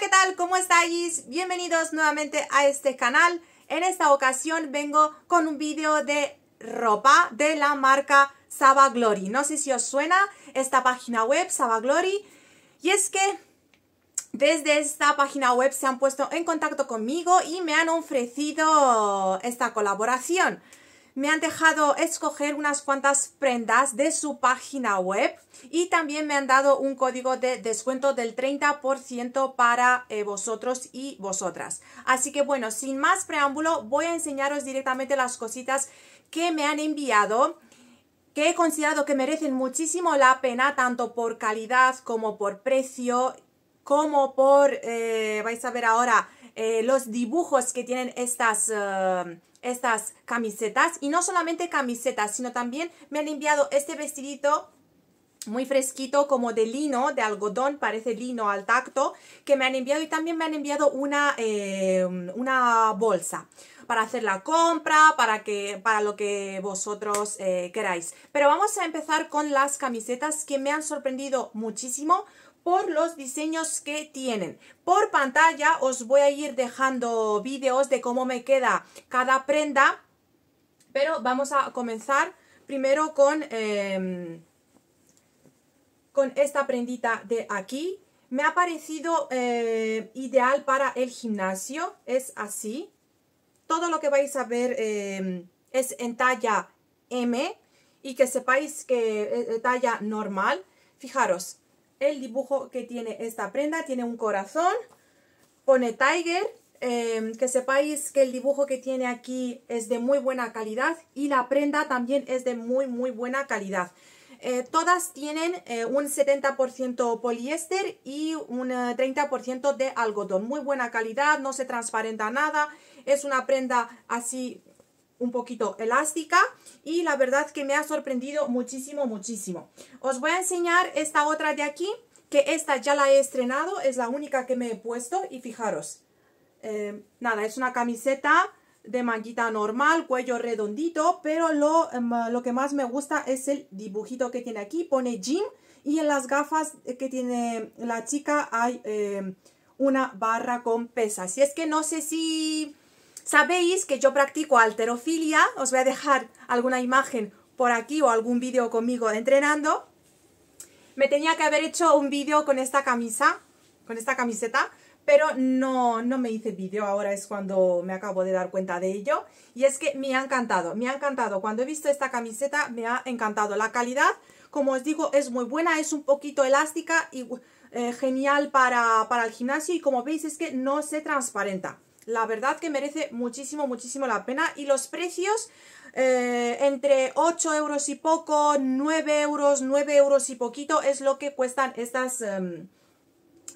¿qué tal? ¿Cómo estáis? Bienvenidos nuevamente a este canal. En esta ocasión vengo con un vídeo de ropa de la marca Saba Glory. No sé si os suena esta página web, Saba Glory. Y es que desde esta página web se han puesto en contacto conmigo y me han ofrecido esta colaboración me han dejado escoger unas cuantas prendas de su página web y también me han dado un código de descuento del 30% para eh, vosotros y vosotras. Así que bueno, sin más preámbulo, voy a enseñaros directamente las cositas que me han enviado que he considerado que merecen muchísimo la pena, tanto por calidad como por precio, como por, eh, vais a ver ahora, eh, los dibujos que tienen estas, estas camisetas y no solamente camisetas sino también me han enviado este vestidito muy fresquito como de lino, de algodón, parece lino al tacto, que me han enviado y también me han enviado una, eh, bolsa para hacer la compra, para, que, para lo que vosotros eh, queráis. Pero vamos a empezar con las camisetas que me han sorprendido muchísimo por los diseños que tienen. Por pantalla os voy a ir dejando vídeos de cómo me queda cada prenda, pero vamos a comenzar primero con, em, con esta prendita de aquí. Me ha parecido eh, ideal para el gimnasio, es así. Todo lo que vais a ver em, es en talla M y que sepáis que eh, talla normal. Fijaros, el dibujo que tiene esta prenda. Tiene un corazón, pone Tiger. Em, que sepáis que el dibujo que tiene aquí es de muy buena calidad y la prenda también es de muy muy buena calidad. Eh, todas tienen eh, un 70% poliéster y un 30% eh, de algodón. Muy buena calidad, no se transparenta nada. Es una prenda así un poquito elástica y la verdad que me ha sorprendido muchísimo, muchísimo. Os voy a enseñar esta otra de aquí, que esta ya la he estrenado, es la única que me he puesto y fijaros, eh, nada, es una camiseta de manguita normal, cuello redondito, pero em, lo, que más me gusta es el dibujito que tiene aquí, pone gym y en las gafas que tiene la chica hay eh, una barra con pesas. Y es que no sé si Sabéis que yo practico alterofilia, os voy a dejar alguna imagen por aquí o algún vídeo conmigo entrenando. Me tenía que haber hecho un vídeo con esta camisa, con esta camiseta, pero no, no me hice vídeo, ahora es cuando me acabo de dar cuenta de ello. Y es que me ha encantado, me ha encantado. Cuando he visto esta camiseta me ha encantado. La calidad, como os digo, es muy buena, es un poquito elástica y eh, genial para, para el gimnasio. Y como veis es que no se transparenta. La verdad que merece muchísimo, muchísimo la pena. Y los precios, eh, entre 8 euros y poco, 9 euros, 9 euros y poquito, es lo que cuestan estas... Em,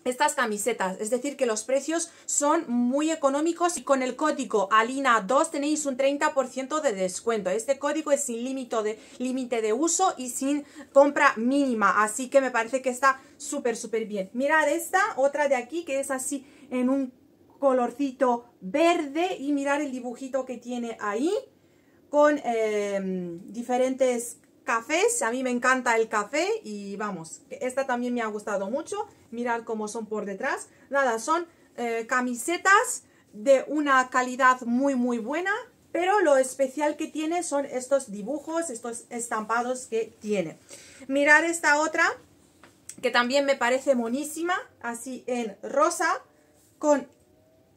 estas camisetas, es decir que los precios son muy económicos y con el código ALINA2 tenéis un 30% de descuento, este código es sin límite de, límite de uso y sin compra mínima, así que me parece que está súper súper bien, mirad esta, otra de aquí que es así en un colorcito verde y mirar el dibujito que tiene ahí con em, diferentes cafés, a mí me encanta el café y vamos, esta también me ha gustado mucho, mirar cómo son por detrás, nada, son eh, camisetas de una calidad muy muy buena, pero lo especial que tiene son estos dibujos, estos estampados que tiene. mirar esta otra, que también me parece monísima, así en rosa, con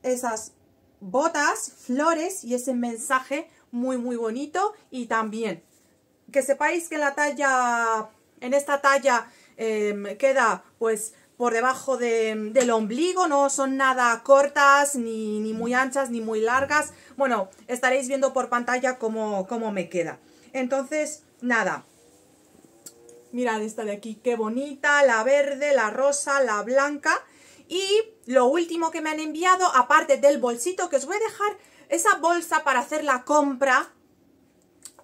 esas botas, flores y ese mensaje muy muy bonito y también que sepáis que la talla, en esta talla em, queda pues por debajo de, del ombligo, no son nada cortas, ni, muy anchas, ni muy largas. Bueno, estaréis viendo por pantalla cómo, cómo me queda. Entonces, nada. Mirad esta de aquí, qué bonita, la verde, la rosa, la blanca. Y lo último que me han enviado, aparte del bolsito, que os voy a dejar esa bolsa para hacer la compra,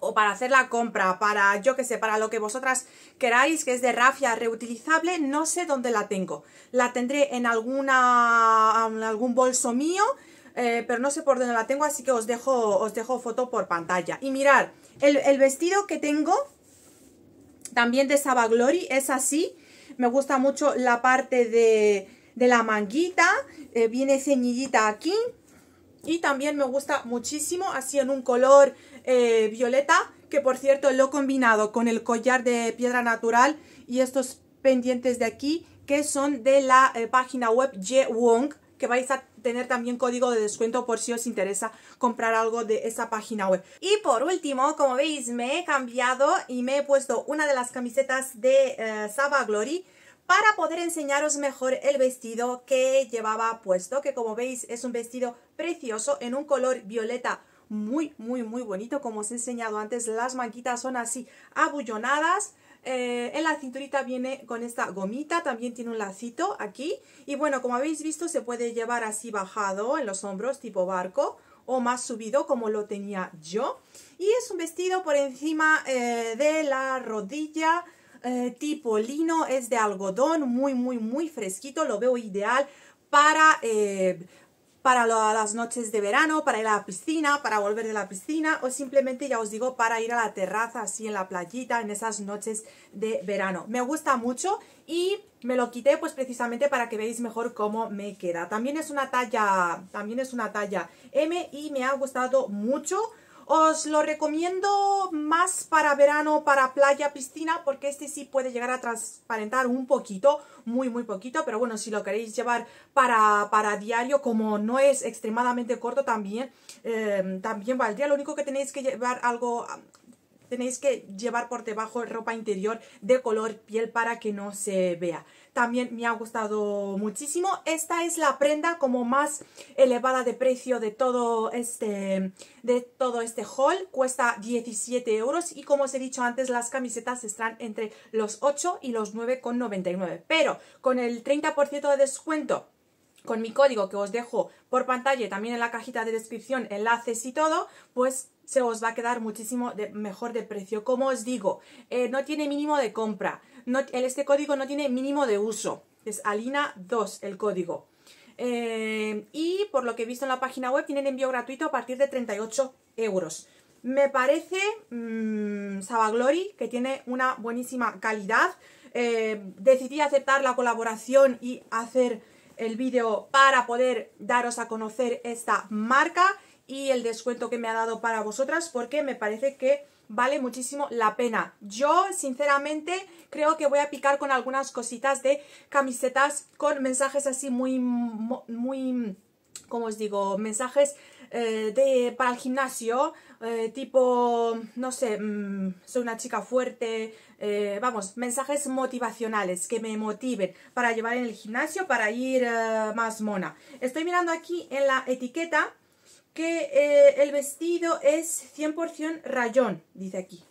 o para hacer la compra, para, yo que sé, para lo que vosotras queráis, que es de rafia reutilizable, no sé dónde la tengo. La tendré en, alguna, en algún bolso mío, eh, pero no sé por dónde la tengo, así que os dejo, os dejo foto por pantalla. Y mirad, el, el vestido que tengo, también de Sabaglory, es así. Me gusta mucho la parte de de la manguita, eh, viene ceñidita aquí. Y también me gusta muchísimo, así en un color eh, violeta, que por cierto lo he combinado con el collar de piedra natural y estos pendientes de aquí, que son de la eh, página web Wong. que vais a tener también código de descuento por si os interesa comprar algo de esa página web. Y por último, como veis, me he cambiado y me he puesto una de las camisetas de Saba Glory, para poder enseñaros mejor el vestido que llevaba puesto, que como veis es un vestido precioso en un color violeta muy, muy, muy bonito. Como os he enseñado antes, las manquitas son así abullonadas. Eh, en la cinturita viene con esta gomita, también tiene un lacito aquí. Y bueno, como habéis visto, se puede llevar así bajado en los hombros, tipo barco, o más subido, como lo tenía yo. Y es un vestido por encima eh, de la rodilla, eh, tipo lino, es de algodón, muy, muy, muy fresquito, lo veo ideal para, eh, para las noches de verano, para ir a la piscina, para volver de la piscina o simplemente, ya os digo, para ir a la terraza así en la playita en esas noches de verano. Me gusta mucho y me lo quité pues precisamente para que veáis mejor cómo me queda. También es una talla, también es una talla M y me ha gustado mucho. Os lo recomiendo más para verano, para playa, piscina, porque este sí puede llegar a transparentar un poquito, muy, muy poquito, pero bueno, si lo queréis llevar para, para diario, como no es extremadamente corto también, eh, también valdría. Lo único que tenéis que llevar algo tenéis que llevar por debajo ropa interior de color piel para que no se vea. También me ha gustado muchísimo. Esta es la prenda como más elevada de precio de todo este, de todo este haul. Cuesta 17 euros y como os he dicho antes, las camisetas están entre los 8 y los 9,99. Pero con el 30% de descuento con mi código que os dejo por pantalla y también en la cajita de descripción, enlaces y todo, pues se os va a quedar muchísimo mejor de precio. Como os digo, eh, no tiene mínimo de compra. No, este código no tiene mínimo de uso. Es Alina2 el código. Eh, y por lo que he visto en la página web, tienen envío gratuito a partir de 38 euros. Me parece mm, Savaglory que tiene una buenísima calidad. Eh, decidí aceptar la colaboración y hacer el vídeo para poder daros a conocer esta marca y el descuento que me ha dado para vosotras porque me parece que vale muchísimo la pena. Yo, sinceramente, creo que voy a picar con algunas cositas de camisetas con mensajes así muy, muy, como os digo, mensajes eh, de, para el gimnasio, eh, tipo, no sé, mm, soy una chica fuerte, eh, vamos, mensajes motivacionales que me motiven para llevar en el gimnasio, para ir más mona. Estoy mirando aquí en la etiqueta que eh, el vestido es 100% rayón, dice aquí.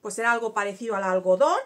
Pues era algo parecido al algodón.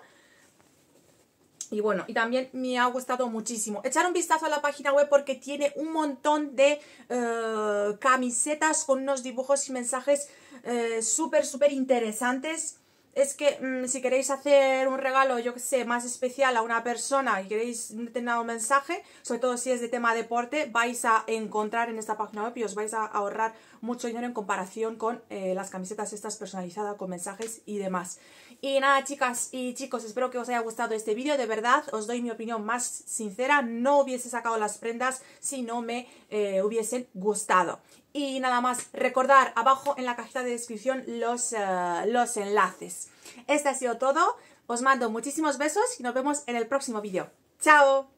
Y bueno, y también me ha gustado muchísimo. Echar un vistazo a la página web porque tiene un montón de eh, camisetas con unos dibujos y mensajes eh, súper, súper interesantes es que mm, si queréis hacer un regalo, yo que sé, más especial a una persona y queréis tener un mensaje, sobre todo si es de tema deporte, vais a encontrar en esta página web y os vais a ahorrar mucho dinero en comparación con eh, las camisetas estas personalizadas con mensajes y demás. Y nada, chicas y chicos, espero que os haya gustado este vídeo, de verdad, os doy mi opinión más sincera, no hubiese sacado las prendas si no me eh, hubiesen gustado. Y nada más, recordar abajo en la cajita de descripción los, eh, los enlaces. Este ha sido todo, os mando muchísimos besos y nos vemos en el próximo vídeo. ¡Chao!